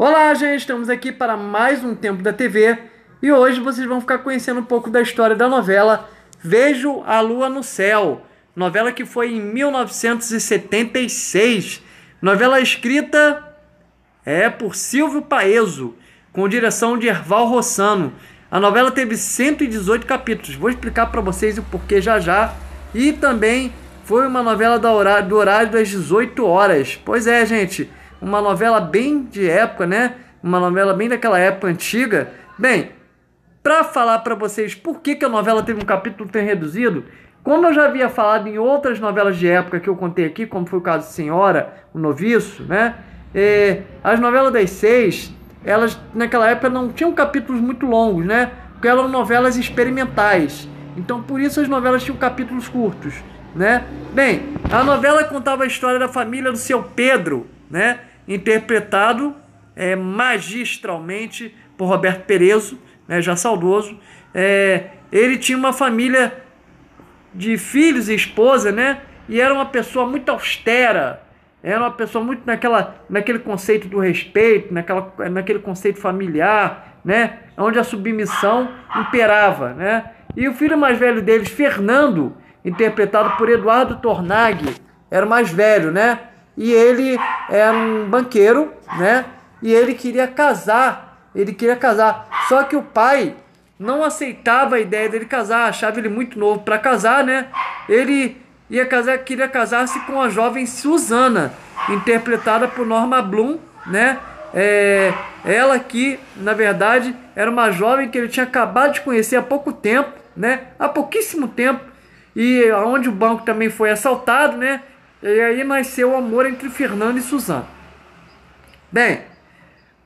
Olá, gente, estamos aqui para mais um tempo da TV e hoje vocês vão ficar conhecendo um pouco da história da novela Vejo a Lua no Céu, novela que foi em 1976, novela escrita é por Silvio Paeso, com direção de Erval Rossano. A novela teve 118 capítulos. Vou explicar para vocês o porquê já já. E também foi uma novela do horário das 18 horas. Pois é, gente uma novela bem de época, né? Uma novela bem daquela época antiga. Bem, para falar para vocês por que, que a novela teve um capítulo tão reduzido, como eu já havia falado em outras novelas de época que eu contei aqui, como foi o caso de Senhora, o Noviço, né? as novelas das seis, elas naquela época não tinham capítulos muito longos, né? Porque eram novelas experimentais. Então por isso as novelas tinham capítulos curtos, né? Bem, a novela contava a história da família do seu Pedro, né? interpretado é, magistralmente por Roberto Perezo, né, já saudoso. É, ele tinha uma família de filhos e esposa, né? E era uma pessoa muito austera, era uma pessoa muito naquela, naquele conceito do respeito, naquela, naquele conceito familiar, né? Onde a submissão imperava, né? E o filho mais velho deles, Fernando, interpretado por Eduardo Tornaghi, era mais velho, né? E ele era é um banqueiro, né? E ele queria casar, ele queria casar. Só que o pai não aceitava a ideia dele casar, achava ele muito novo para casar, né? Ele ia casar, queria casar-se com a jovem Susana, interpretada por Norma Bloom, né? É, ela que, na verdade, era uma jovem que ele tinha acabado de conhecer há pouco tempo, né? Há pouquíssimo tempo. E onde o banco também foi assaltado, né? E aí nasceu o amor entre Fernando e Suzana. Bem,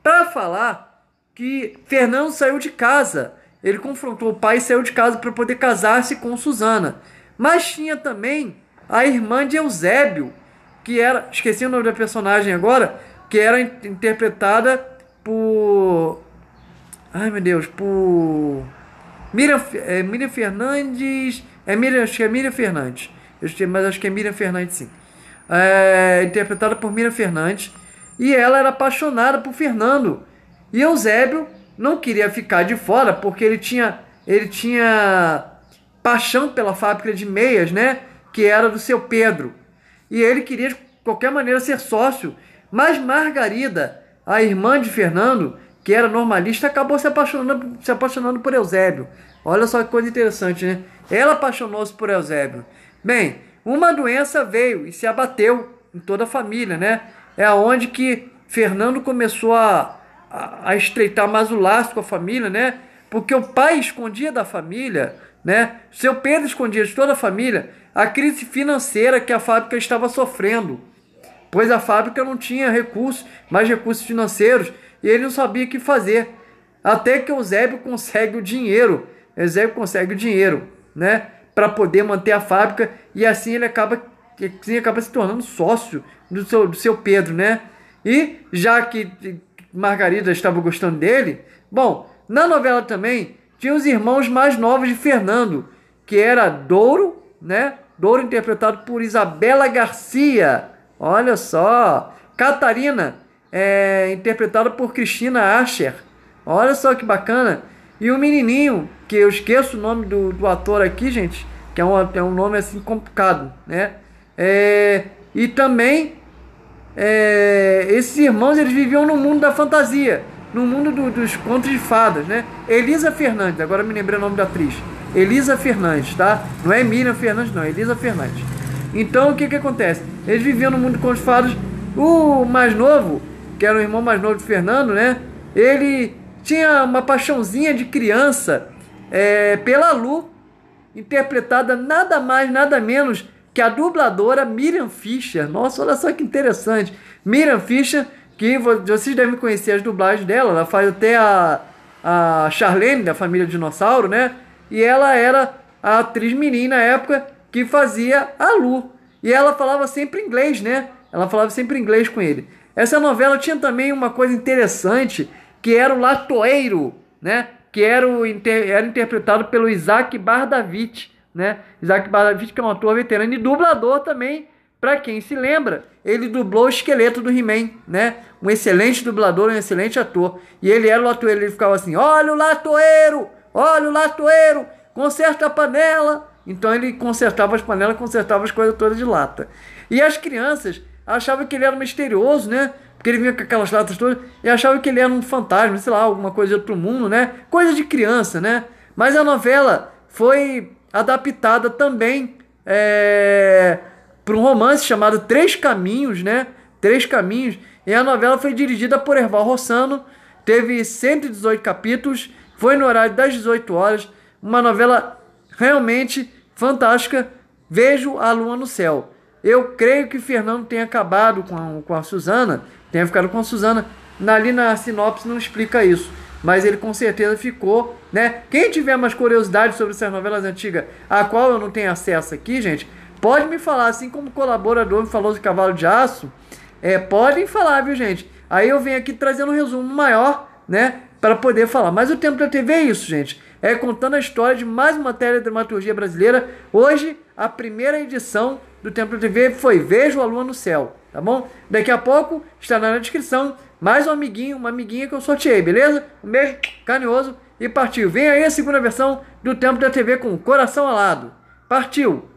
para falar que Fernando saiu de casa, ele confrontou o pai e saiu de casa para poder casar-se com Suzana. Mas tinha também a irmã de Eusébio, que era, esqueci o nome da personagem agora, que era interpretada por Ai meu Deus, por Miriam, é, Miriam Fernandes. É Miriam, acho que é Miriam Fernandes mas acho que é Miriam Fernandes, sim. É, interpretada por Miriam Fernandes. E ela era apaixonada por Fernando. E Eusébio não queria ficar de fora porque ele tinha, ele tinha paixão pela fábrica de meias, né? Que era do seu Pedro. E ele queria de qualquer maneira ser sócio. Mas Margarida, a irmã de Fernando, que era normalista, acabou se apaixonando, se apaixonando por Eusébio. Olha só que coisa interessante, né? Ela apaixonou-se por Eusébio. Bem, uma doença veio e se abateu em toda a família, né? É aonde que Fernando começou a, a, a estreitar mais o laço com a família, né? Porque o pai escondia da família, né? Seu Pedro escondia de toda a família a crise financeira que a fábrica estava sofrendo, pois a fábrica não tinha recursos, mais recursos financeiros, e ele não sabia o que fazer. Até que Zébio consegue o dinheiro. Zébio consegue o dinheiro, né? para poder manter a fábrica e assim ele acaba, assim acaba se tornando sócio do seu, do seu Pedro, né? E já que Margarida estava gostando dele, bom, na novela também tinha os irmãos mais novos de Fernando, que era Douro, né? Douro interpretado por Isabela Garcia. Olha só, Catarina é interpretada por Cristina Asher. Olha só que bacana. E o menininho, que eu esqueço o nome do, do ator aqui, gente, que é um, é um nome assim complicado, né? É, e também, é, esses irmãos, eles viviam no mundo da fantasia, no mundo do, dos contos de fadas, né? Elisa Fernandes, agora me lembrei o nome da atriz. Elisa Fernandes, tá? Não é Emília Fernandes, não, é Elisa Fernandes. Então, o que que acontece? Eles viviam no mundo de contos de fadas. O mais novo, que era o irmão mais novo de Fernando, né? Ele tinha uma paixãozinha de criança é, pela Lu, interpretada nada mais, nada menos que a dubladora Miriam Fischer. Nossa, olha só que interessante. Miriam Fischer, que vocês devem conhecer as dublagens dela, ela faz até a, a Charlene, da família Dinossauro, né? E ela era a atriz menina na época que fazia a Lu. E ela falava sempre inglês, né? Ela falava sempre inglês com ele. Essa novela tinha também uma coisa interessante que era o latoeiro, né? que era, o, era interpretado pelo Isaac Bardavich. Né? Isaac Bardavich, que é um ator veterano e dublador também, para quem se lembra, ele dublou o esqueleto do He-Man, né? Um excelente dublador, um excelente ator. E ele era o latoeiro, ele ficava assim: olha o latoeiro, olha o latoeiro, conserta a panela. Então ele consertava as panelas, consertava as coisas todas de lata. E as crianças achavam que ele era misterioso, né? Porque ele vinha com aquelas latas todas e achava que ele era um fantasma, sei lá, alguma coisa de outro mundo, né? Coisa de criança, né? Mas a novela foi adaptada também é, para um romance chamado Três Caminhos, né? Três Caminhos. E a novela foi dirigida por Erval Rossano, teve 118 capítulos, foi no horário das 18 horas. Uma novela realmente fantástica. Vejo a lua no céu. Eu creio que Fernando tenha acabado com a, com a Suzana, tenha ficado com a Suzana. Ali na sinopse não explica isso. Mas ele com certeza ficou, né? Quem tiver mais curiosidade sobre essas novelas antigas, a qual eu não tenho acesso aqui, gente, pode me falar, assim como o colaborador me falou de Cavalo de Aço, é, podem falar, viu, gente? Aí eu venho aqui trazendo um resumo maior, né? Para poder falar. Mas o tempo da TV é isso, gente. É contando a história de mais uma teledramaturgia brasileira. Hoje, a primeira edição do Templo TV foi Vejo a Lua no Céu, tá bom? Daqui a pouco está na descrição mais um amiguinho, uma amiguinha que eu sorteei, beleza? Um beijo carinhoso e partiu. Vem aí a segunda versão do Templo da TV com o coração alado. Partiu!